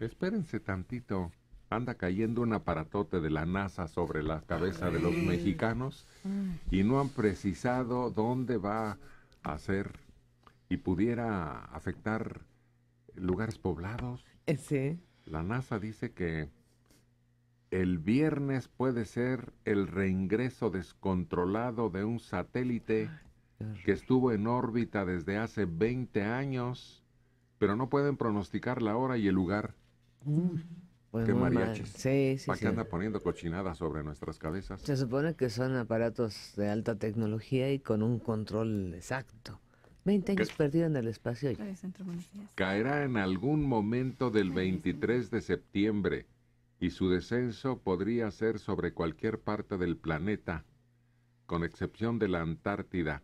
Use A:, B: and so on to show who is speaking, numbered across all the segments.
A: Espérense tantito. Anda cayendo un aparatote de la NASA sobre la cabeza de los mexicanos y no han precisado dónde va a ser y pudiera afectar lugares poblados. Eh, la NASA dice que el viernes puede ser el reingreso descontrolado de un satélite que estuvo en órbita desde hace 20 años, pero no pueden pronosticar la hora y el lugar.
B: Pues qué mariachis. Sí, sí, ¿Para anda
A: poniendo cochinadas sobre nuestras cabezas?
B: Se supone que son aparatos de alta tecnología y con un control
A: exacto.
B: 20 años perdido en el espacio.
A: Caerá en algún momento del 23 de septiembre y su descenso podría ser sobre cualquier parte del planeta, con excepción de la Antártida.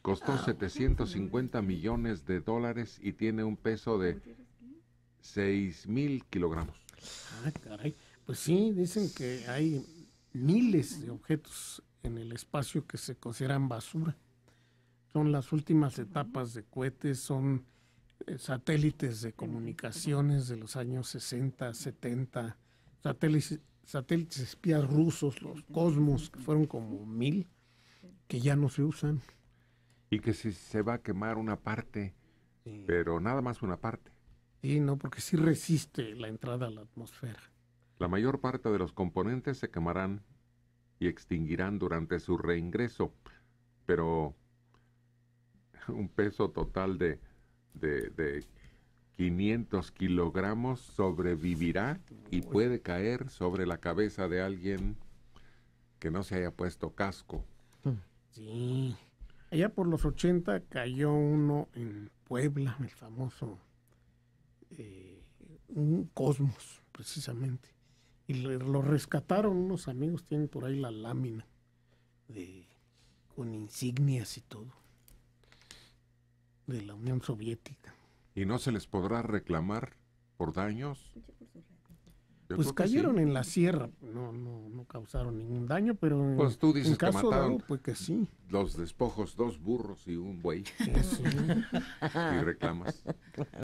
A: Costó 750 ah, pues, millones de dólares y tiene un peso de 6 mil kilogramos. Ah, caray. Pues sí,
B: dicen que hay miles de objetos en el espacio que se consideran basura. Son las últimas etapas de cohetes, son eh, satélites de comunicaciones de los años 60, 70, satélites, satélites espías rusos, los Cosmos, que fueron como mil, que ya no se usan.
A: Y que si se va a quemar una parte, pero nada más una parte.
B: Sí, no, porque sí resiste la entrada a la atmósfera.
A: La mayor parte de los componentes se quemarán y extinguirán durante su reingreso, pero un peso total de, 500 kilogramos sobrevivirá y puede caer sobre la cabeza de alguien que no se haya puesto casco.
B: Hmm. Sí. Allá por los 80 cayó uno en Puebla, el famoso eh, un cosmos, precisamente. Y lo rescataron unos amigos, tienen por ahí la lámina de, con insignias y todo, de la Unión Soviética.
A: ¿Y no se les podrá reclamar por daños? pues cayeron
B: en la sierra, no, no, no causaron ningún daño, pero en, pues tú dices caso que mataron pues que
A: Los despojos, dos burros y un buey. y reclamas.